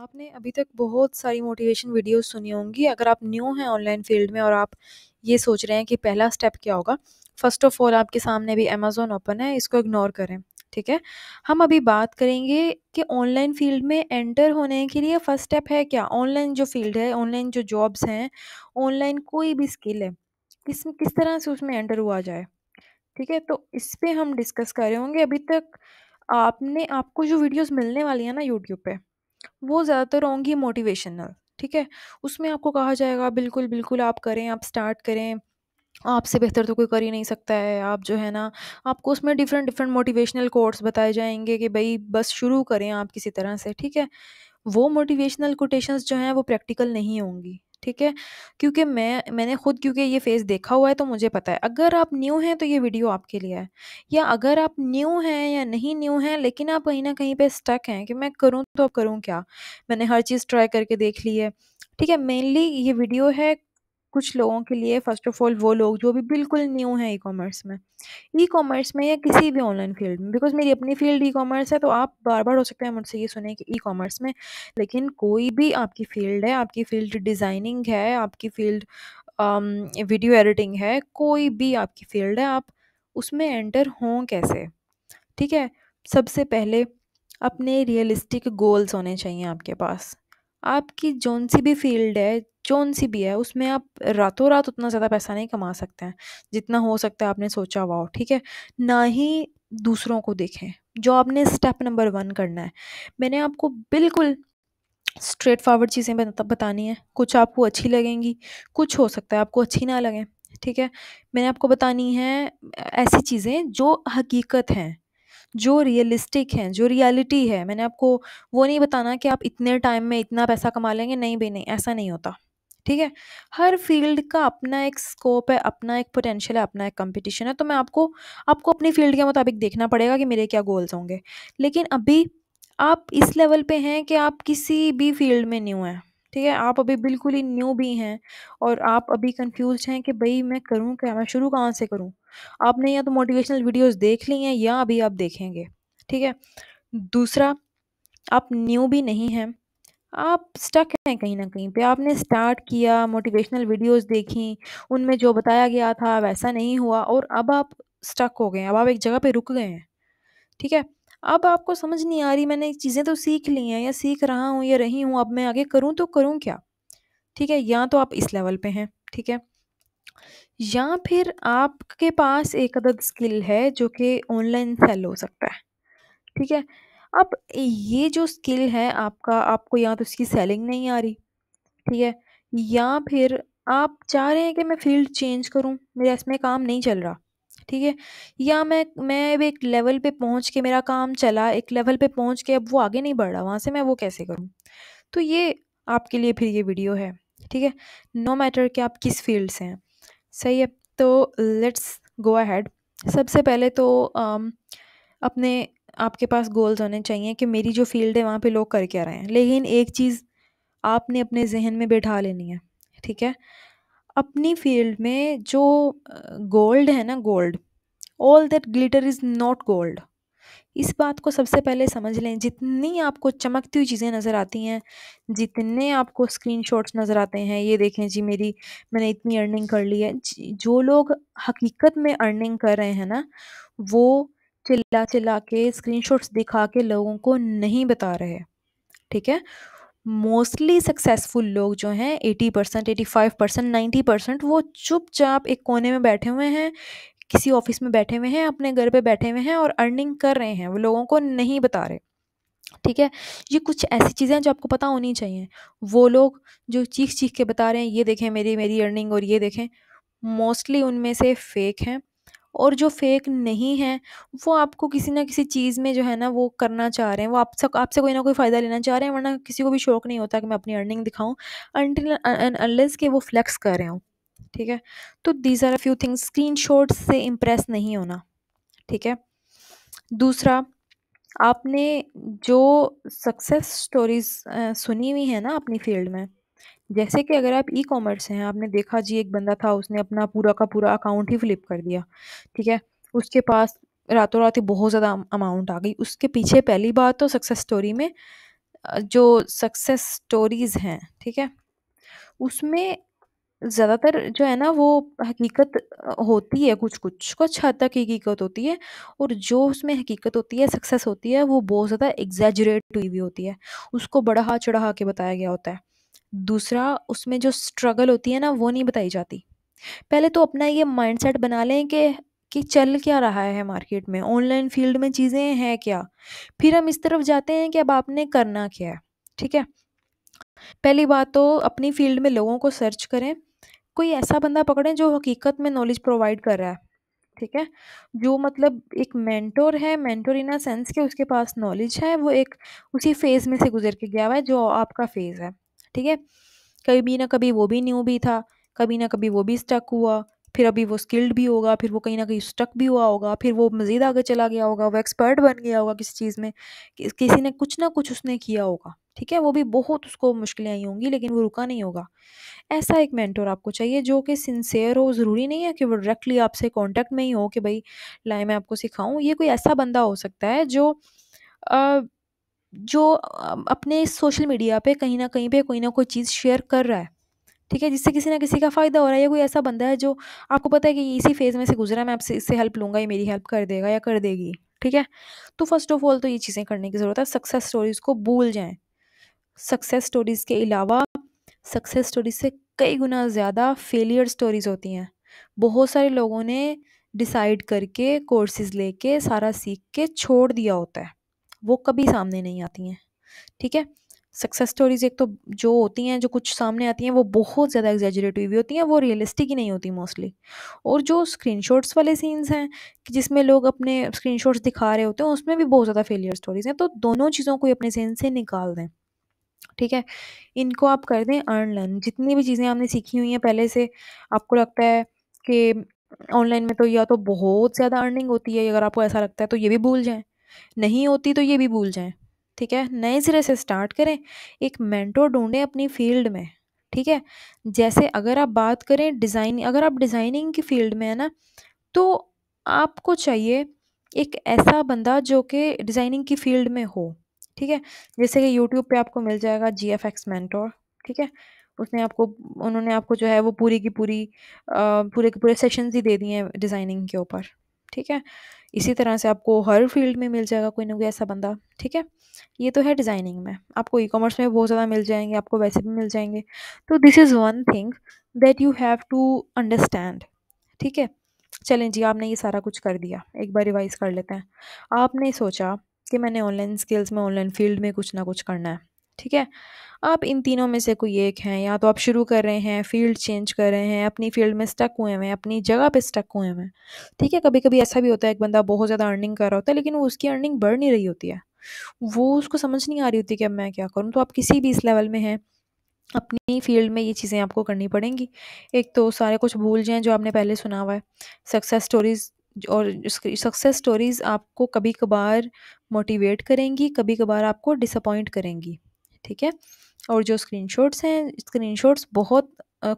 आपने अभी तक बहुत सारी मोटिवेशन वीडियोस सुनी होंगी अगर आप न्यू हैं ऑनलाइन फील्ड में और आप ये सोच रहे हैं कि पहला स्टेप क्या होगा फर्स्ट ऑफ ऑल आपके सामने भी अमेजोन ओपन है इसको इग्नोर करें ठीक है हम अभी बात करेंगे कि ऑनलाइन फील्ड में एंटर होने के लिए फ़र्स्ट स्टेप है क्या ऑनलाइन जो फील्ड है ऑनलाइन जो जॉब्स हैं ऑनलाइन कोई भी स्किल है किस किस तरह से उसमें एंटर हुआ जाए ठीक है तो इस पर हम डिस्कस कर रहे होंगे अभी तक आपने आपको जो वीडियोस मिलने वाली हैं ना यूट्यूब पे वो ज़्यादातर होंगी मोटिवेशनल, ठीक है? उसमें आपको कहा जाएगा बिल्कुल, बिल्कुल आप करें, आप स्टार्ट करें, आपसे बेहतर तो कोई कर ही नहीं सकता है। आप जो है ना आपको उसमें डिफ़रेंट, डिफ़रेंट मोटिवेशनल कोर्स बताए जाएंगे कि भई बस शुरू करें आप किसी तरह से, ठीक है? वो मोटिवेशनल कोटेशंस जो हैं वो प्रैक्टिकल नहीं होंगी। ठीक है क्योंकि मैं मैंने खुद क्योंकि ये फेस देखा हुआ है तो मुझे पता है अगर आप न्यू हैं तो ये वीडियो आपके लिए है या अगर आप न्यू हैं या नहीं न्यू हैं लेकिन आप कहीं ना कहीं पे स्टक हैं कि मैं करूँ तो अब करूँ क्या मैंने हर चीज़ ट्राई करके देख ली है ठीक है मेनली ये वीडियो है कुछ लोगों के लिए फ़र्स्ट ऑफ़ ऑल वो लोग जो भी बिल्कुल न्यू हैं ई कॉमर्स में ई कॉमर्स में या किसी भी ऑनलाइन फील्ड में बिकॉज़ मेरी अपनी फील्ड ई कॉमर्स है तो आप बार बार हो सकते हैं मुझसे ये सुने कि ई कॉमर्स में लेकिन कोई भी आपकी फील्ड है आपकी फील्ड डिज़ाइनिंग है आपकी फील्ड वीडियो एडिटिंग है कोई भी आपकी फील्ड है आप उसमें एंटर हों कैसे ठीक है सबसे पहले अपने रियलिस्टिक गोल्स होने चाहिए आपके पास आपकी जौन सी भी फील्ड है जोन सी भी है उसमें आप रातों रात उतना ज़्यादा पैसा नहीं कमा सकते हैं जितना हो सकता है आपने सोचा हुआ हो ठीक है ना ही दूसरों को देखें जो आपने स्टेप नंबर वन करना है मैंने आपको बिल्कुल स्ट्रेट फॉरवर्ड चीज़ें बतानी है कुछ आपको अच्छी लगेंगी कुछ हो सकता है आपको अच्छी ना लगें ठीक है मैंने आपको बतानी है ऐसी चीज़ें जो हकीकत हैं जो रियलिस्टिक हैं जो रियलिटी है मैंने आपको वो नहीं बताना कि आप इतने टाइम में इतना पैसा कमा लेंगे नहीं भाई नहीं ऐसा नहीं होता ठीक है हर फील्ड का अपना एक स्कोप है अपना एक पोटेंशियल है अपना एक कंपटीशन है तो मैं आपको आपको अपनी फील्ड के मुताबिक देखना पड़ेगा कि मेरे क्या गोल्स होंगे लेकिन अभी आप इस लेवल पे हैं कि आप किसी भी फील्ड में न्यू हैं ठीक है आप अभी बिल्कुल ही न्यू भी हैं और आप अभी कंफ्यूज हैं कि भाई मैं करूँ क्या मैं शुरू कहाँ से करूँ आपने या तो मोटिवेशनल वीडियोज़ देख ली हैं या अभी आप देखेंगे ठीक है दूसरा आप न्यू भी नहीं हैं आप स्टक हैं कहीं ना कहीं पे आपने स्टार्ट किया मोटिवेशनल वीडियोस देखी उनमें जो बताया गया था वैसा नहीं हुआ और अब आप स्टक हो गए अब आप एक जगह पे रुक गए हैं ठीक है अब आपको समझ नहीं आ रही मैंने चीज़ें तो सीख ली हैं या सीख रहा हूँ या रही हूँ अब मैं आगे करूँ तो करूँ क्या ठीक है या तो आप इस लेवल पे हैं ठीक है या फिर आपके पास एक अदद स्किल है जो कि ऑनलाइन सेल हो सकता है ठीक है अब ये जो स्किल है आपका आपको या तो उसकी सेलिंग नहीं आ रही ठीक है या फिर आप चाह रहे हैं कि मैं फील्ड चेंज करूं मेरा इसमें काम नहीं चल रहा ठीक है या मैं मैं एक लेवल पे पहुंच के मेरा काम चला एक लेवल पे पहुंच के अब वो आगे नहीं बढ़ रहा वहाँ से मैं वो कैसे करूँ तो ये आपके लिए फिर ये वीडियो है ठीक है नो मैटर कि आप किस फील्ड से हैं सही है तो लेट्स गो अहेड सबसे पहले तो आम, अपने आपके पास गोल्स होने चाहिए कि मेरी जो फील्ड है वहाँ पे लोग कर क्या रहे हैं लेकिन एक चीज़ आपने अपने जहन में बैठा लेनी है ठीक है अपनी फील्ड में जो गोल्ड है ना gold all that glitter is not gold इस बात को सबसे पहले समझ लें जितनी आपको चमकती हुई चीज़ें नज़र आती हैं जितने आपको स्क्रीनशॉट्स नज़र आते हैं ये देखें जी मेरी मैंने इतनी अर्निंग कर ली है जो लोग हकीकत में अर्निंग कर रहे हैं ना वो चिल्ला चिल्ला के स्क्रीनशॉट्स दिखा के लोगों को नहीं बता रहे ठीक है मोस्टली सक्सेसफुल लोग जो हैं eighty percent eighty five percent ninety percent वो चुपचाप एक कोने में बैठे हुए हैं किसी ऑफिस में बैठे हुए हैं अपने घर पे बैठे हुए हैं और अर्निंग कर रहे हैं वो लोगों को नहीं बता रहे ठीक है ये कुछ ऐसी चीज़ें हैं जो आपको पता होनी चाहिए वो लोग जो चीख चीख के बता रहे हैं ये देखें मेरी मेरी अर्निंग और ये देखें मोस्टली उनमें से फेक हैं और जो फेक नहीं है वो आपको किसी ना किसी चीज़ में जो है ना वो करना चाह रहे हैं वो आपसे आपसे कोई ना कोई फ़ायदा लेना चाह रहे हैं वरना किसी को भी शौक नहीं होता कि मैं अपनी अर्निंग दिखाऊँ अनटिल अनलेस के वो फ्लैक्स कर रहे हूँ ठीक है तो these are a few things screen से इम्प्रेस नहीं होना ठीक है दूसरा आपने जो सक्सेस स्टोरीज सुनी हुई है ना अपनी फील्ड में जैसे कि अगर आप ई कॉमर्स हैं आपने देखा जी एक बंदा था उसने अपना पूरा का पूरा अकाउंट ही फ्लिप कर दिया ठीक है उसके पास रातों रात ही बहुत ज़्यादा अमाउंट आ गई उसके पीछे पहली बात तो सक्सेस स्टोरी में जो सक्सेस स्टोरीज़ हैं ठीक है उसमें ज़्यादातर जो है ना वो हकीकत होती है कुछ कुछ कुछ हद तक हकीकत होती है और जो उसमें हकीकत होती है सक्सेस होती है वो बहुत ज़्यादा एग्जैजरेट हुई हुई होती है उसको बढ़ा चढ़ा के बताया गया होता है दूसरा उसमें जो स्ट्रगल होती है ना वो नहीं बताई जाती पहले तो अपना ये माइंडसेट बना लें कि कि चल क्या रहा है मार्केट में ऑनलाइन फील्ड में चीज़ें हैं क्या फिर हम इस तरफ जाते हैं कि अब आपने करना क्या है ठीक है पहली बात तो अपनी फील्ड में लोगों को सर्च करें कोई ऐसा बंदा पकड़ें जो हकीकत में नॉलेज प्रोवाइड कर रहा है ठीक है जो मतलब एक मेंटोर है मेंटोर इन सेंस के उसके पास नॉलेज है वो एक उसी फेज़ में से गुजर के गया हुआ है जो आपका फेज़ है ठीक है कभी ना कभी वो भी न्यू भी था कभी ना कभी वो भी स्टक हुआ फिर अभी वो स्किल्ड भी होगा फिर वो कहीं ना कहीं स्टक भी हुआ होगा फिर वो मज़ीद आगे चला गया होगा वो एक्सपर्ट बन गया होगा किसी चीज़ में कि, किसी ने कुछ ना कुछ उसने किया होगा ठीक है वो भी बहुत उसको मुश्किलें आई होंगी लेकिन वो रुका नहीं होगा ऐसा एक मेंटोर आपको चाहिए जो कि सिंसेयर हो ज़रूरी नहीं है कि वो डायरेक्टली आपसे कॉन्टेक्ट में ही हो कि भाई लाए मैं आपको सिखाऊँ ये कोई ऐसा बंदा हो सकता है जो आ, जो अपने सोशल मीडिया पे कहीं ना कहीं पे कोई ना कोई चीज़ शेयर कर रहा है ठीक है जिससे किसी ना किसी का फ़ायदा हो रहा है या कोई ऐसा बंदा है जो आपको पता है कि इसी फेज़ में से गुजरा है मैं आपसे इससे हेल्प लूँगा ये मेरी हेल्प कर देगा या कर देगी ठीक है तो फर्स्ट ऑफ ऑल तो ये चीज़ें करने की ज़रूरत है सक्सेस स्टोरीज़ को भूल जाएँ सक्सेस स्टोरीज़ के अलावा सक्सेस स्टोरीज से कई गुना ज़्यादा फेलियर स्टोरीज़ होती हैं बहुत सारे लोगों ने डिसाइड करके कोर्सेज लेके सारा सीख के छोड़ दिया होता है वो कभी सामने नहीं आती हैं ठीक है सक्सेस स्टोरीज एक तो जो होती हैं जो कुछ सामने आती हैं वो बहुत ज़्यादा एग्जेजरेटिव भी होती हैं वो रियलिस्टिक ही नहीं होती मोस्टली और जो स्क्रीनशॉट्स वाले सीन्स हैं कि जिसमें लोग अपने स्क्रीनशॉट्स दिखा रहे होते हैं उसमें भी बहुत ज़्यादा फेलियर स्टोरीज हैं तो दोनों चीज़ों को अपने सीन से निकाल दें ठीक है इनको आप कर दें अर्न लर्न जितनी भी चीज़ें आपने सीखी हुई हैं पहले से आपको लगता है कि ऑनलाइन में तो या तो बहुत ज़्यादा अर्निंग होती है अगर आपको ऐसा लगता है तो ये भी भूल जाएँ नहीं होती तो ये भी भूल जाएं ठीक है नए सिरे से स्टार्ट करें एक मेंटो ढूंढें अपनी फील्ड में ठीक है जैसे अगर आप बात करें डिज़ाइन अगर आप डिज़ाइनिंग की फील्ड में है ना तो आपको चाहिए एक ऐसा बंदा जो कि डिज़ाइनिंग की फील्ड में हो ठीक है जैसे कि यूट्यूब पे आपको मिल जाएगा जी एफ एक्स ठीक है उसने आपको उन्होंने आपको जो है वो पूरी की पूरी आ, पूरे के पूरे सेशंस ही दे दिए हैं डिज़ाइनिंग के ऊपर ठीक है इसी तरह से आपको हर फील्ड में मिल जाएगा कोई ना कोई ऐसा बंदा ठीक है ये तो है डिज़ाइनिंग में आपको ई कॉमर्स में बहुत ज़्यादा मिल जाएंगे आपको वैसे भी मिल जाएंगे तो this is one thing that you have to understand ठीक है चलें जी आपने ये सारा कुछ कर दिया एक बार रिवाइज़ कर लेते हैं आपने सोचा कि मैंने ऑनलाइन स्किल्स में ऑनलाइन फील्ड में कुछ ना कुछ करना है ठीक है आप इन तीनों में से कोई एक हैं या तो आप शुरू कर रहे हैं फील्ड चेंज कर रहे हैं अपनी फील्ड में स्टक हुए हैं अपनी जगह पे स्टक हुए हैं ठीक है कभी कभी ऐसा भी होता है एक बंदा बहुत ज़्यादा अर्निंग कर रहा होता है लेकिन वो उसकी अर्निंग बढ़ नहीं रही होती है वो उसको समझ नहीं आ रही होती कि अब मैं क्या करूँ तो आप किसी भी इस लेवल में हैं अपनी फील्ड में ये चीज़ें आपको करनी पड़ेंगी एक तो सारे कुछ भूल जाएँ जो आपने पहले सुना हुआ है सक्सेस स्टोरीज़ और सक्सेस स्टोरीज़ आपको कभी कभार मोटिवेट करेंगी कभी कभार आपको डिसअपॉइंट करेंगी ठीक है और जो स्क्रीनशॉट्स हैं स्क्रीनशॉट्स बहुत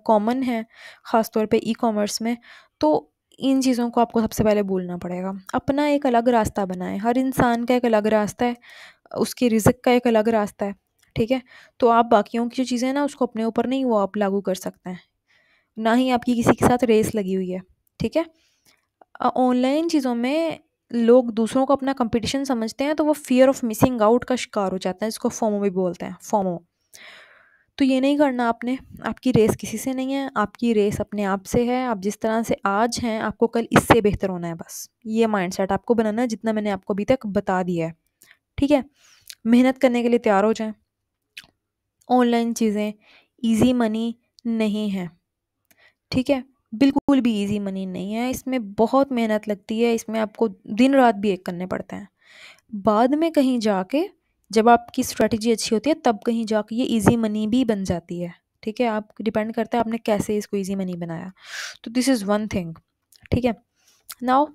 कॉमन हैं ख़ास तौर पे ई कॉमर्स में तो इन चीज़ों को आपको सबसे पहले भूलना पड़ेगा अपना एक अलग रास्ता बनाएं हर इंसान का एक अलग रास्ता है उसकी रिजक का एक अलग रास्ता है ठीक है तो आप बाकियों की जो चीज़ें हैं ना उसको अपने ऊपर नहीं वो आप लागू कर सकते हैं ना ही आपकी किसी के साथ रेस लगी हुई है ठीक है ऑनलाइन चीज़ों में लोग दूसरों को अपना कंपटीशन समझते हैं तो वो फियर ऑफ मिसिंग आउट का शिकार हो जाता है इसको फॉमो भी बोलते हैं फॉमो तो ये नहीं करना आपने आपकी रेस किसी से नहीं है आपकी रेस अपने आप से है आप जिस तरह से आज हैं आपको कल इससे बेहतर होना है बस ये माइंड आपको बनाना है जितना मैंने आपको अभी तक बता दिया है ठीक है मेहनत करने के लिए तैयार हो जाएं ऑनलाइन चीज़ें इजी मनी नहीं है ठीक है बिल्कुल भी इजी मनी नहीं है इसमें बहुत मेहनत लगती है इसमें आपको दिन रात भी एक करने पड़ते हैं बाद में कहीं जाके जब आपकी स्ट्रेटजी अच्छी होती है तब कहीं जाके ये इजी मनी भी बन जाती है ठीक है आप डिपेंड करता है आपने कैसे इसको इजी मनी बनाया तो दिस इज़ वन थिंग ठीक है नाउ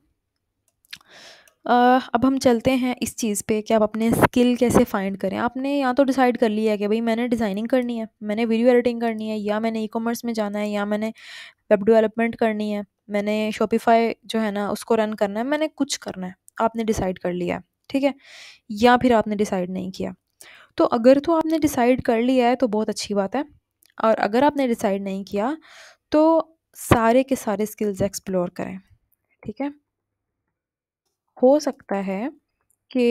Uh, अब हम चलते हैं इस चीज़ पे कि आप अपने स्किल कैसे फाइंड करें आपने या तो डिसाइड कर लिया है कि भाई मैंने डिज़ाइनिंग करनी है मैंने वीडियो एडिटिंग करनी है या मैंने ई e कॉमर्स में जाना है या मैंने वेब डेवलपमेंट करनी है मैंने शॉपिफाई जो है ना उसको रन करना है मैंने कुछ करना है आपने डिसाइड कर लिया है ठीक है या फिर आपने डिसाइड नहीं किया तो अगर तो आपने डिसाइड कर लिया है तो बहुत अच्छी बात है और अगर आपने डिसाइड नहीं किया तो सारे के सारे स्किल्स एक्सप्लोर करें ठीक है हो सकता है कि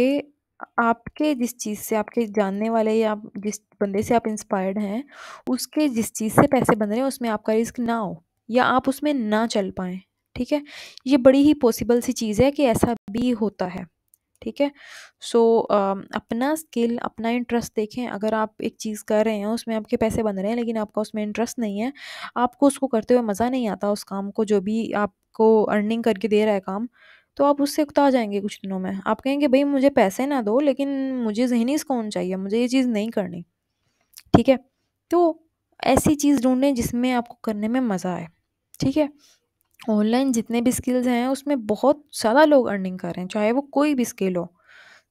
आपके जिस चीज़ से आपके जानने वाले या जिस बंदे से आप इंस्पायर्ड हैं उसके जिस चीज़ से पैसे बन रहे हैं उसमें आपका रिस्क ना हो या आप उसमें ना चल पाएँ ठीक है ये बड़ी ही पॉसिबल सी चीज़ है कि ऐसा भी होता है ठीक है सो अपना स्किल अपना इंटरेस्ट देखें अगर आप एक चीज़ कर रहे हैं उसमें आपके पैसे बन रहे हैं लेकिन आपका उसमें इंटरेस्ट नहीं है आपको उसको करते हुए मज़ा नहीं आता उस काम को जो भी आपको अर्निंग करके दे रहा है काम तो आप उससे उकता जाएंगे कुछ दिनों में आप कहेंगे भाई मुझे पैसे ना दो लेकिन मुझे जहनी सुकून चाहिए मुझे ये चीज़ नहीं करनी ठीक है तो ऐसी चीज़ ढूंढें जिसमें आपको करने में मज़ा आए ठीक है ऑनलाइन जितने भी स्किल्स हैं उसमें बहुत ज़्यादा लोग अर्निंग कर रहे हैं चाहे वो कोई भी स्किल हो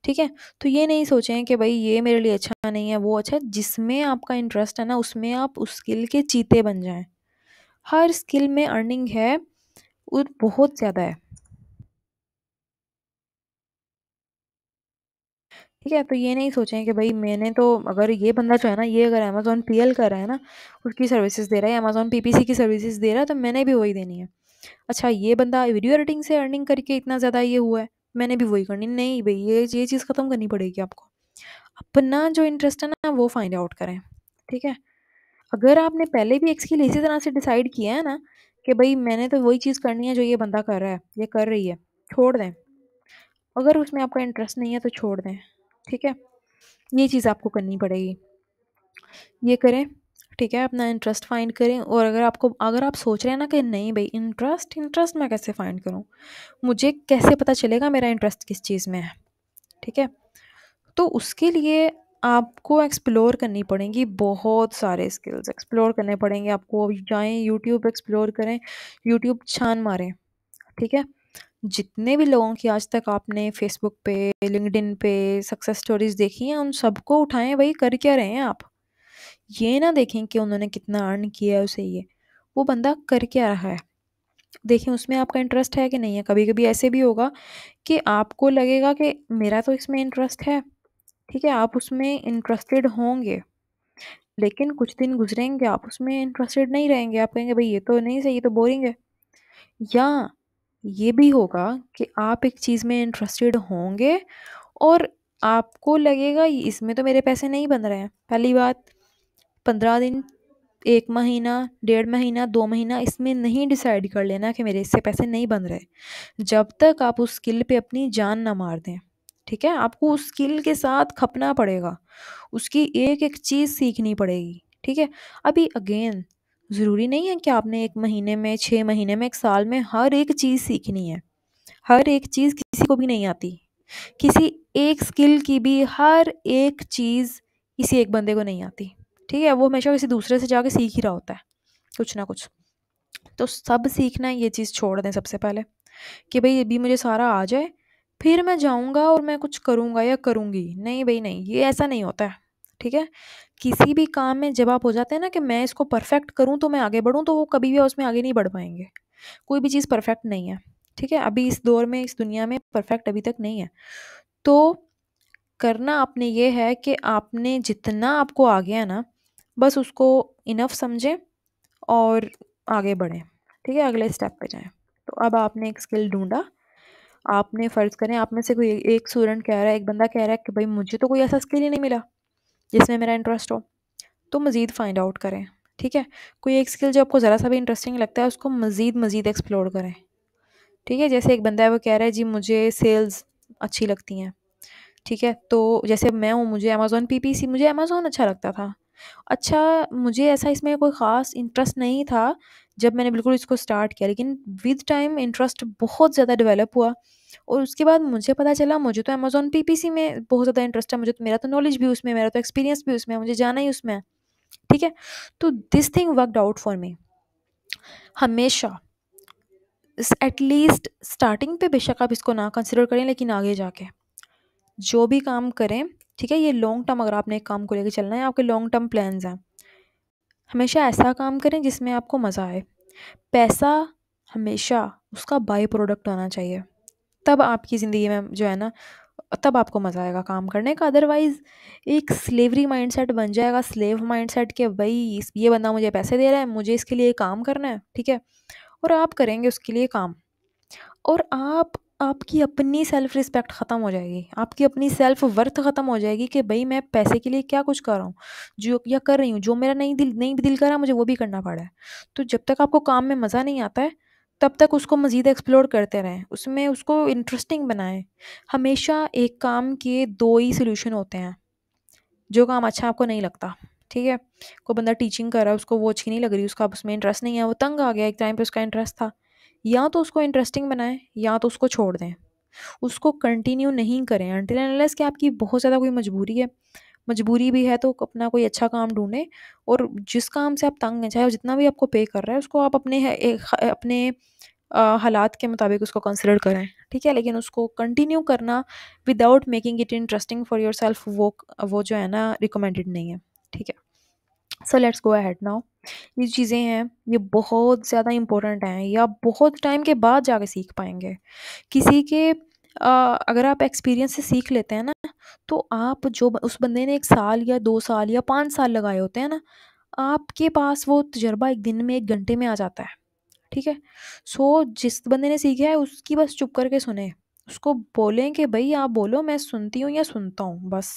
ठीक है तो ये नहीं सोचें कि भाई ये मेरे लिए अच्छा नहीं है वो अच्छा है जिसमें आपका इंटरेस्ट है ना उसमें आप उस स्किल के चीते बन जाएं हर स्किल में अर्निंग है और बहुत ज़्यादा है ठीक है तो ये नहीं सोचें कि भाई मैंने तो अगर ये बंदा जो है ना ये अगर अमेज़ोन पी एल कर रहा है ना उसकी सर्विसेज दे रहा है अमेज़ोन पी पी सी की सर्विसेज दे रहा है तो मैंने भी वही देनी है अच्छा ये बंदा वीडियो एडिटिंग से अर्निंग करके इतना ज़्यादा ये हुआ है मैंने भी वही करनी नहीं भाई ये ये चीज़ ख़त्म करनी पड़ेगी आपको अपना जो इंटरेस्ट है ना वो फाइंड आउट करें ठीक है अगर आपने पहले भी एक्स के लिए इसी तरह से डिसाइड किया है ना कि भाई मैंने तो वही चीज़ करनी है जो ये बंदा कर रहा है ये कर रही है छोड़ दें अगर उसमें आपका इंटरेस्ट नहीं है तो छोड़ दें ठीक है ये चीज़ आपको करनी पड़ेगी ये करें ठीक है अपना इंटरेस्ट फाइंड करें और अगर आपको अगर आप सोच रहे हैं ना कि नहीं भाई इंटरेस्ट इंटरेस्ट मैं कैसे फाइंड करूं मुझे कैसे पता चलेगा मेरा इंटरेस्ट किस चीज़ में है ठीक है तो उसके लिए आपको एक्सप्लोर करनी पड़ेंगी बहुत सारे स्किल्स एक्सप्लोर करने पड़ेंगे आपको जाएं यूट्यूब एक्सप्लोर करें यूट्यूब छान मारें ठीक है जितने भी लोगों की आज तक आपने फेसबुक पे लिंक्डइन पे सक्सेस स्टोरीज देखी हैं उन सबको उठाएं भाई कर क्या रहे हैं आप ये ना देखें कि उन्होंने कितना अर्न किया है उसे ये वो बंदा कर क्या रहा है देखें उसमें आपका इंटरेस्ट है कि नहीं है कभी कभी ऐसे भी होगा कि आपको लगेगा कि मेरा तो इसमें इंटरेस्ट है ठीक है आप उसमें इंटरेस्टेड होंगे लेकिन कुछ दिन गुजरेंगे आप उसमें इंटरेस्टेड नहीं रहेंगे आप कहेंगे भाई ये तो नहीं सही ये तो बोरिंग है या ये भी होगा कि आप एक चीज़ में इंटरेस्टेड होंगे और आपको लगेगा इसमें तो मेरे पैसे नहीं बन रहे हैं पहली बात पंद्रह दिन एक महीना डेढ़ महीना दो महीना इसमें नहीं डिसाइड कर लेना कि मेरे इससे पैसे नहीं बन रहे जब तक आप उस स्किल पे अपनी जान ना मार दें ठीक है आपको उस स्किल के साथ खपना पड़ेगा उसकी एक एक चीज़ सीखनी पड़ेगी ठीक है अभी अगेन ज़रूरी नहीं है कि आपने एक महीने में छः महीने में एक साल में हर एक चीज़ सीखनी है हर एक चीज़ किसी को भी नहीं आती किसी एक स्किल की भी हर एक चीज़ किसी एक बंदे को नहीं आती ठीक है वो हमेशा किसी दूसरे से जाके सीख ही रहा होता है कुछ ना कुछ तो सब सीखना है ये चीज़ छोड़ दें सबसे पहले कि भाई ये भी मुझे सारा आ जाए फिर मैं जाऊँगा और मैं कुछ करूँगा या करूँगी नहीं भाई नहीं ये ऐसा नहीं होता है ठीक है किसी भी काम में जब आप हो जाते हैं ना कि मैं इसको परफेक्ट करूँ तो मैं आगे बढ़ूँ तो वो कभी भी उसमें आगे नहीं बढ़ पाएंगे कोई भी चीज़ परफेक्ट नहीं है ठीक है अभी इस दौर में इस दुनिया में परफेक्ट अभी तक नहीं है तो करना आपने ये है कि आपने जितना आपको आ गया ना बस उसको इनफ समझें और आगे बढ़ें ठीक है अगले स्टेप पे जाएं तो अब आपने एक स्किल ढूंढा आपने फ़र्ज़ करें आप में से कोई एक स्टूडेंट कह रहा है एक बंदा कह रहा है कि भाई मुझे तो कोई ऐसा स्किल ही नहीं मिला जिसमें मेरा इंटरेस्ट हो तो मज़ीद फ़ाइंड आउट करें ठीक है कोई एक स्किल जो आपको ज़रा सा भी इंटरेस्टिंग लगता है उसको मज़ीद मज़ीद एक्सप्लोर करें ठीक है जैसे एक बंदा है वो कह रहा है जी मुझे सेल्स अच्छी लगती हैं ठीक है तो जैसे मैं हूँ मुझे अमेज़ोन सी मुझे अमेज़ोन अच्छा लगता था अच्छा मुझे ऐसा इसमें कोई ख़ास इंटरेस्ट नहीं था जब मैंने बिल्कुल इसको स्टार्ट किया लेकिन विद टाइम इंटरेस्ट बहुत ज़्यादा डेवलप हुआ और उसके बाद मुझे पता चला मुझे तो अमेज़ोन सी में बहुत ज़्यादा इंटरेस्ट है मुझे तो मेरा तो नॉलेज भी उसमें मेरा तो एक्सपीरियंस भी उसमें मुझे जाना ही उसमें है ठीक है तो this thing worked out for me हमेशा एटलीस्ट स्टार्टिंग पे बेशक आप इसको ना कंसिडर करें लेकिन आगे जाके जो भी काम करें ठीक है ये लॉन्ग टर्म अगर आपने एक काम को लेकर चलना है आपके लॉन्ग टर्म प्लान्स हैं हमेशा ऐसा काम करें जिसमें आपको मज़ा आए पैसा हमेशा उसका बाई प्रोडक्ट होना चाहिए तब आपकी ज़िंदगी में जो है ना तब आपको मज़ा आएगा काम करने का अदरवाइज़ एक स्लेवरी माइंडसेट बन जाएगा स्लेव माइंडसेट के भाई ये बंदा मुझे पैसे दे रहा है मुझे इसके लिए काम करना है ठीक है और आप करेंगे उसके लिए काम और आप आपकी अपनी सेल्फ रिस्पेक्ट ख़त्म हो जाएगी आपकी अपनी सेल्फ वर्थ ख़त्म हो जाएगी कि भाई मैं पैसे के लिए क्या कुछ कर रहा हूँ जो या कर रही हूँ जो मेरा नहीं दिल नहीं दिल कर रहा मुझे वो भी करना पड़ा है तो जब तक आपको काम में मज़ा नहीं आता है तब तक उसको मज़ीद एक्सप्लोर करते रहें उसमें उसको इंटरेस्टिंग बनाएं हमेशा एक काम के दो ही सोल्यूशन होते हैं जो काम अच्छा आपको नहीं लगता ठीक है कोई बंदा टीचिंग कर रहा है उसको वो अच्छी नहीं लग रही उसका उसमें इंटरेस्ट नहीं है वो तंग आ गया एक टाइम पे उसका इंटरेस्ट था या तो उसको इंटरेस्टिंग बनाएं या तो उसको छोड़ दें उसको कंटिन्यू नहीं करें अंटिल एनलेस कि आपकी बहुत ज़्यादा कोई मजबूरी है मजबूरी भी है तो अपना कोई अच्छा काम ढूंढें और जिस काम से आप तंग हैं चाहे जितना भी आपको पे कर रहा है उसको आप अपने अपने हालात के मुताबिक उसको कंसिडर करें ठीक है लेकिन उसको कंटिन्यू करना without making it interesting for your self वो वो जो है ना रिकमेंडेड नहीं है ठीक है so let's go ahead now ये चीज़ें हैं ये बहुत ज़्यादा इम्पोर्टेंट हैं ये आप बहुत टाइम के बाद जाके सीख पाएंगे किसी के आ, अगर आप एक्सपीरियंस से सीख लेते हैं ना तो आप जो उस बंदे ने एक साल या दो साल या पाँच साल लगाए होते हैं ना आपके पास वो तजर्बा एक दिन में एक घंटे में आ जाता है ठीक है सो जिस बंदे ने सीखा है उसकी बस चुप करके सुने उसको बोलें कि भाई आप बोलो मैं सुनती हूँ या सुनता हूँ बस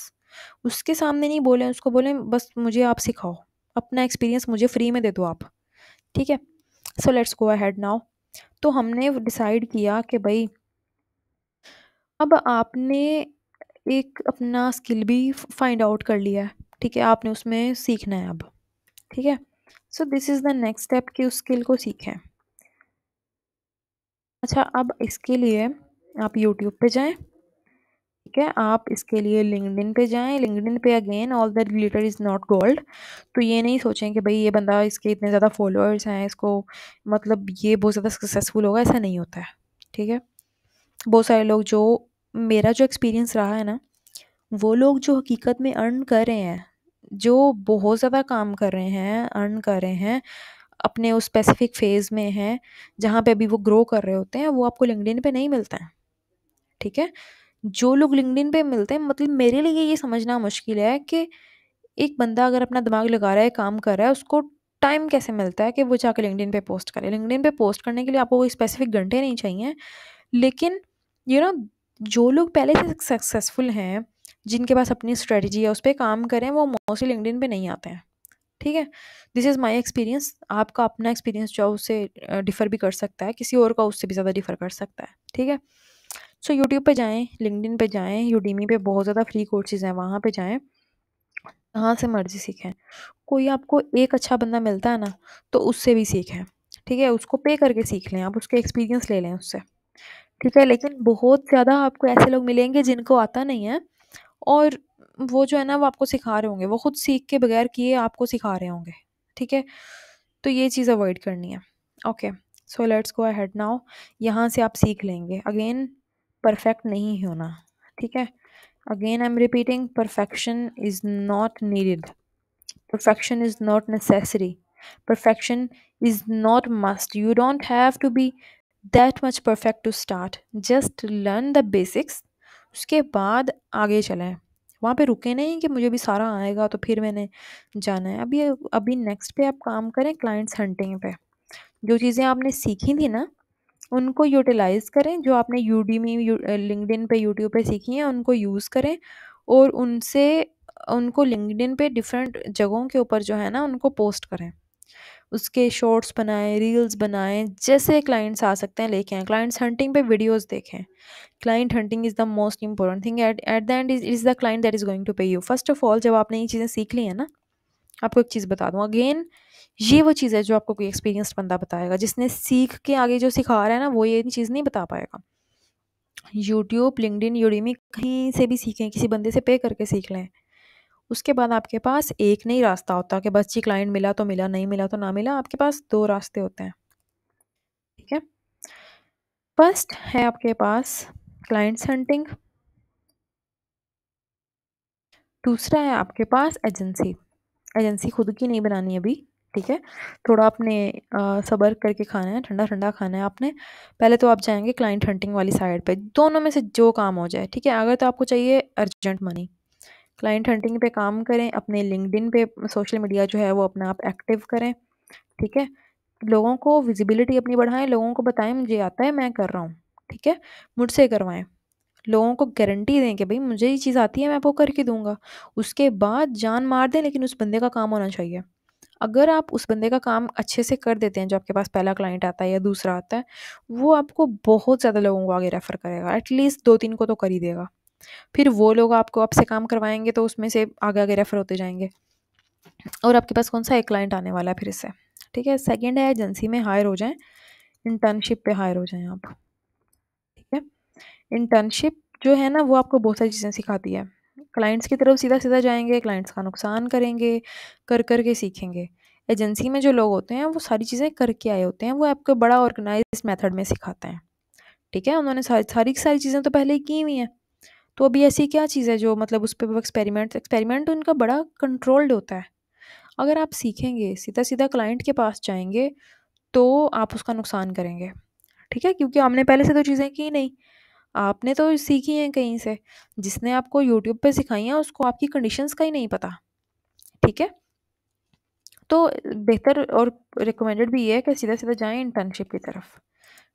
उसके सामने नहीं बोलें उसको बोलें बस मुझे आप सिखाओ अपना एक्सपीरियंस मुझे फ्री में दे दो आप ठीक है so let's go ahead now तो हमने डिसाइड किया कि भाई अब आपने एक अपना स्किल भी फाइंड आउट कर लिया है ठीक है आपने उसमें सीखना है अब ठीक है so this is the next step कि उस स्किल को सीखें अच्छा अब इसके लिए आप यूट्यूब पे जाएं ठीक है आप इसके लिए लिंकडिन पे जाएं लिंकडिन पे again all that glitter is not gold तो ये नहीं सोचें कि भाई ये बंदा इसके इतने ज़्यादा फॉलोअर्स हैं इसको मतलब ये बहुत ज़्यादा सक्सेसफुल होगा ऐसा नहीं होता है ठीक है बहुत सारे लोग जो मेरा जो एक्सपीरियंस रहा है ना वो लोग जो हकीकत में अर्न कर रहे हैं जो बहुत ज़्यादा काम कर रहे हैं अर्न कर रहे हैं अपने उस स्पेसिफिक फेज़ में हैं जहाँ पे अभी वो ग्रो कर रहे होते हैं वो आपको लिंकडिन पे नहीं मिलता है ठीक है जो लोग लिंकडिन पे मिलते हैं मतलब मेरे लिए ये समझना मुश्किल है कि एक बंदा अगर अपना दिमाग लगा रहा है काम कर रहा है उसको टाइम कैसे मिलता है कि वो जाके लिंकडिन पे पोस्ट करे लिंकडिन पे पोस्ट करने के लिए आपको कोई स्पेसिफिक घंटे नहीं चाहिए लेकिन यू you नो know, जो लोग पहले से सक्सेसफुल हैं जिनके पास अपनी स्ट्रेटजी है उस पर काम करें वो मोस्टली लिंकडिन पे नहीं आते हैं ठीक है दिस इज़ माई एक्सपीरियंस आपका अपना एक्सपीरियंस जो उससे डिफ़र भी कर सकता है किसी और का उससे भी ज़्यादा डिफ़र कर सकता है ठीक है सो यूट्यूब पे जाएं लिंकडिन पे जाएं यूडीमी पे बहुत ज़्यादा फ्री कोर्सेज़ हैं वहाँ पे जाएं जहाँ से मर्ज़ी सीखें कोई आपको एक अच्छा बंदा मिलता है ना तो उससे भी सीखें ठीक है उसको पे करके सीख लें आप उसके एक्सपीरियंस ले लें उससे ठीक है लेकिन बहुत ज़्यादा आपको ऐसे लोग मिलेंगे जिनको आता नहीं है और वो जो है ना वो आपको सिखा रहे होंगे वो खुद सीख के बगैर किए आपको सिखा रहे होंगे ठीक है तो ये चीज़ अवॉइड करनी है okay so let's go ahead now यहाँ से आप सीख लेंगे अगेन परफेक्ट नहीं होना ठीक है again I am repeating perfection is not needed perfection is not necessary perfection is not must you don't have to be that much perfect to start just learn the basics उसके बाद आगे चलें वहाँ पे रुके नहीं कि मुझे भी सारा आएगा तो फिर मैंने जाना है अभी अभी नेक्स्ट पे आप काम करें क्लाइंट्स हंटिंग पे जो चीज़ें आपने सीखी थी ना उनको यूटिलाइज़ करें जो आपने यूडीमी इन पे यूट्यूब पर सीखी हैं उनको यूज़ करें और उनसे उनको लिंकड इन पे डिफरेंट जगहों के ऊपर जो है ना उनको पोस्ट करें उसके शॉर्ट्स बनाएं रील्स बनाएं जैसे क्लाइंट्स आ सकते हैं लेके आए क्लाइंट्स हंटिंग पे वीडियोस देखें client hunting is the most important thing at at the end is is the client that is going to pay you first of all जब आपने ये चीज़ें सीख ली है ना आपको एक चीज़ बता दूँ अगेन ये वो चीज़ है जो आपको कोई एक्सपीरियंस बंदा बताएगा जिसने सीख के आगे जो सिखा रहा है ना वो ये चीज़ नहीं बता पाएगा यूट्यूब लिंकडिन यूडीमी कहीं से भी सीखें किसी बंदे से पे करके सीख लें उसके बाद आपके पास एक नहीं रास्ता होता कि बस जी क्लाइंट मिला तो मिला नहीं मिला तो ना मिला आपके पास दो रास्ते होते हैं ठीक है फर्स्ट है आपके पास क्लाइंट्स हंटिंग दूसरा है आपके पास एजेंसी एजेंसी खुद की नहीं बनानी अभी ठीक है थोड़ा आपने सबर करके खाना है ठंडा ठंडा खाना है आपने पहले तो आप जाएंगे क्लाइंट हंटिंग वाली साइड पे दोनों में से जो काम हो जाए ठीक है अगर तो आपको चाहिए अर्जेंट मनी क्लाइंट हंटिंग पे काम करें अपने लिंकडिन पे सोशल मीडिया जो है वो अपना आप एक्टिव करें ठीक है लोगों को विजिबिलिटी अपनी बढ़ाएं लोगों को बताएं मुझे आता है मैं कर रहा हूँ ठीक है मुझसे करवाएं लोगों को गारंटी दें कि भाई मुझे ये चीज़ आती है मैं आपको करके दूंगा उसके बाद जान मार दें लेकिन उस बंदे का काम होना चाहिए अगर आप उस बंदे का काम अच्छे से कर देते हैं जो आपके पास पहला क्लाइंट आता है या दूसरा आता है वो आपको बहुत ज़्यादा लोगों को आगे रेफ़र करेगा एटलीस्ट दो तीन को तो कर ही देगा फिर वो लोग आपको आपसे काम करवाएंगे तो उसमें से आगे आगे रेफ़र होते जाएंगे और आपके पास कौन सा एक क्लाइंट आने वाला है फिर इससे ठीक है सेकेंड है एजेंसी में हायर हो जाएँ इंटर्नशिप पर हायर हो जाएँ आप ठीक है इंटर्नशिप जो है ना वो आपको बहुत सारी चीज़ें सिखाती है क्लाइंट्स की तरफ सीधा सीधा जाएंगे क्लाइंट्स का नुकसान करेंगे कर कर के सीखेंगे एजेंसी में जो लोग होते हैं वो सारी चीज़ें करके आए होते हैं वो आपको बड़ा ऑर्गेनाइज मेथड में सिखाते हैं ठीक है उन्होंने सारी सारी सारी चीज़ें तो पहले ही की हुई हैं तो अभी ऐसी क्या चीज़ है जो मतलब उस पर वो एक्सपेरिमेंट एक्सपेरिमेंट तो उनका बड़ा कंट्रोल्ड होता है अगर आप सीखेंगे सीधा सीधा क्लाइंट के पास जाएंगे तो आप उसका नुकसान करेंगे ठीक है क्योंकि आपने पहले से तो चीज़ें की नहीं आपने तो सीखी हैं कहीं से जिसने आपको यूट्यूब पे सिखाई हैं उसको आपकी कंडीशंस का ही नहीं पता ठीक है तो बेहतर और रिकमेंडेड भी ये है कि सीधा सीधा जाएं इंटर्नशिप की तरफ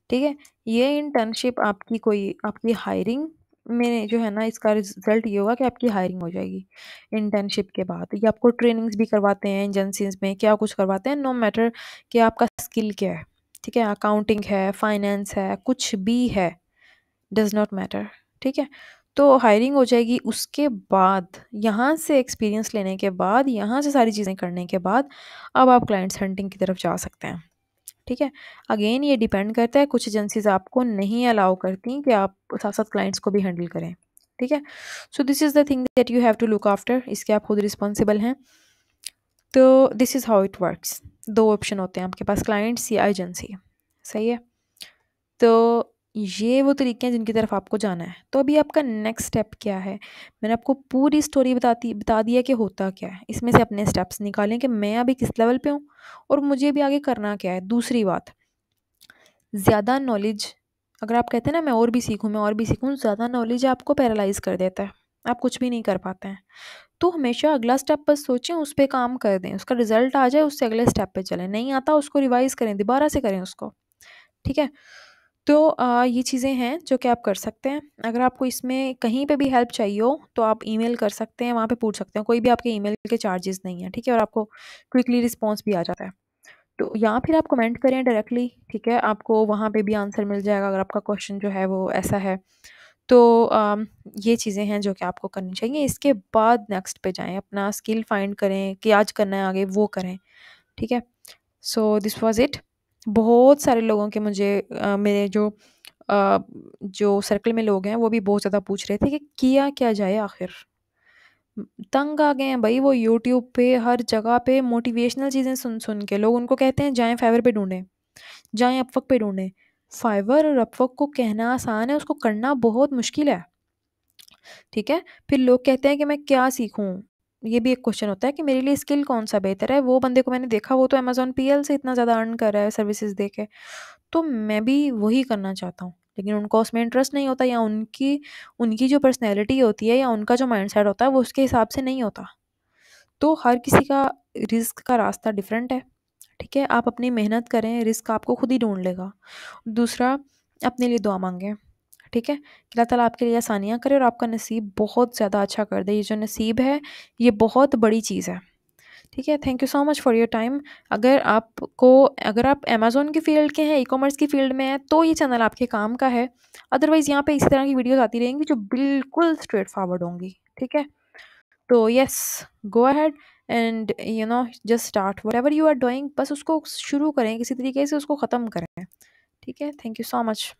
ठीक है ये इंटर्नशिप आपकी कोई आपकी हायरिंग में जो है ना इसका रिजल्ट ये होगा कि आपकी हायरिंग हो जाएगी इंटर्नशिप के बाद ये आपको ट्रेनिंग्स भी करवाते हैं एजेंसीज में क्या कुछ करवाते हैं नो मैटर कि आपका स्किल क्या है ठीक है अकाउंटिंग है फाइनेंस है कुछ भी है डज़ नॉट मैटर ठीक है तो हायरिंग हो जाएगी उसके बाद यहाँ से एक्सपीरियंस लेने के बाद यहाँ से सारी चीज़ें करने के बाद अब आप क्लाइंट्स हंटिंग की तरफ जा सकते हैं ठीक है अगेन ये डिपेंड करता है कुछ एजेंसीज आपको नहीं अलाउ करती कि आप साथ साथ क्लाइंट्स को भी हैंडल करें ठीक है so this is the thing that you have to look after इसके आप खुद रिस्पॉन्सिबल हैं तो this is how it works दो ऑप्शन होते हैं आपके पास क्लाइंट्स या एजेंसी सही है तो ये वो तरीके हैं जिनकी तरफ आपको जाना है तो अभी आपका नेक्स्ट स्टेप क्या है मैंने आपको पूरी स्टोरी बताती बता दिया कि होता क्या है इसमें से अपने स्टेप्स निकालें कि मैं अभी किस लेवल पे हूँ और मुझे भी आगे करना क्या है दूसरी बात ज़्यादा नॉलेज अगर आप कहते हैं ना मैं और भी सीखूँ मैं और भी सीखूँ ज़्यादा नॉलेज आपको पैरालाइज कर देता है आप कुछ भी नहीं कर पाते हैं तो हमेशा अगला स्टेप पर सोचें उस पर काम कर दें उसका रिजल्ट आ जाए उससे अगले स्टेप पर चलें नहीं आता उसको रिवाइज़ करें दोबारा से करें उसको ठीक है तो आ, ये चीज़ें हैं जो कि आप कर सकते हैं। अगर आपको इसमें कहीं पे भी हेल्प चाहिए हो तो आप ईमेल कर सकते हैं, वहाँ पे पूछ सकते हैं। कोई भी आपके ईमेल के चार्जेस नहीं है ठीक है? और आपको क्विकली रिस्पॉन्स भी आ जाता है। तो या फिर आप कमेंट करें डायरेक्टली, ठीक है? आपको वहाँ पे भी आंसर मिल जाएगा अगर आपका क्वेश्चन जो है वो ऐसा है। तो आ, ये चीज़ें हैं जो कि आपको करनी चाहिए। इसके बाद नेक्स्ट पे जाएँ, अपना स्किल फाइंड करें कि आज करना है आगे वो करें, ठीक है? So this was it. बहुत सारे लोगों के मुझे आ, मेरे जो आ, जो सर्कल में लोग हैं वो भी बहुत ज़्यादा पूछ रहे थे कि किया क्या जाए आखिर तंग आ गए हैं भाई वो यूट्यूब पे हर जगह पे मोटिवेशनल चीज़ें सुन सुन के लोग उनको कहते हैं जाएँ फाइवर पे ढूंढें जाएँ अपवक पे ढूंढें फाइवर और अपवक को कहना आसान है उसको करना बहुत मुश्किल है ठीक है फिर लोग कहते हैं कि मैं क्या सीखूं ये भी एक क्वेश्चन होता है कि मेरे लिए स्किल कौन सा बेहतर है वो बंदे को मैंने देखा वो तो अमेजोन पी से इतना ज़्यादा अर्न कर रहा है सर्विसेज दे के तो मैं भी वही करना चाहता हूँ लेकिन उनका उसमें इंटरेस्ट नहीं होता या उनकी उनकी जो पर्सनैलिटी होती है या उनका जो माइंड सेट होता है वो उसके हिसाब से नहीं होता तो हर किसी का रिस्क का रास्ता डिफरेंट है ठीक है आप अपनी मेहनत करें रिस्क आपको खुद ही ढूंढ लेगा दूसरा अपने लिए दुआ मांगें ठीक है कि अल्लाह ताला आपके लिए आसानियाँ करे और आपका नसीब बहुत ज़्यादा अच्छा कर दे ये जो नसीब है ये बहुत बड़ी चीज़ है ठीक है thank you so much for your time अगर आपको अगर आप अमेज़ोन की फील्ड के हैं ई कॉमर्स की फील्ड में हैं तो ये चैनल आपके काम का है अदरवाइज़ यहाँ पे इसी तरह की वीडियोस आती रहेंगी जो बिल्कुल स्ट्रेट फॉरवर्ड होंगी ठीक है तो yes go ahead and you know just start whatever you are doing बस उसको शुरू करें किसी तरीके से उसको ख़त्म करें ठीक है थैंक यू सो मच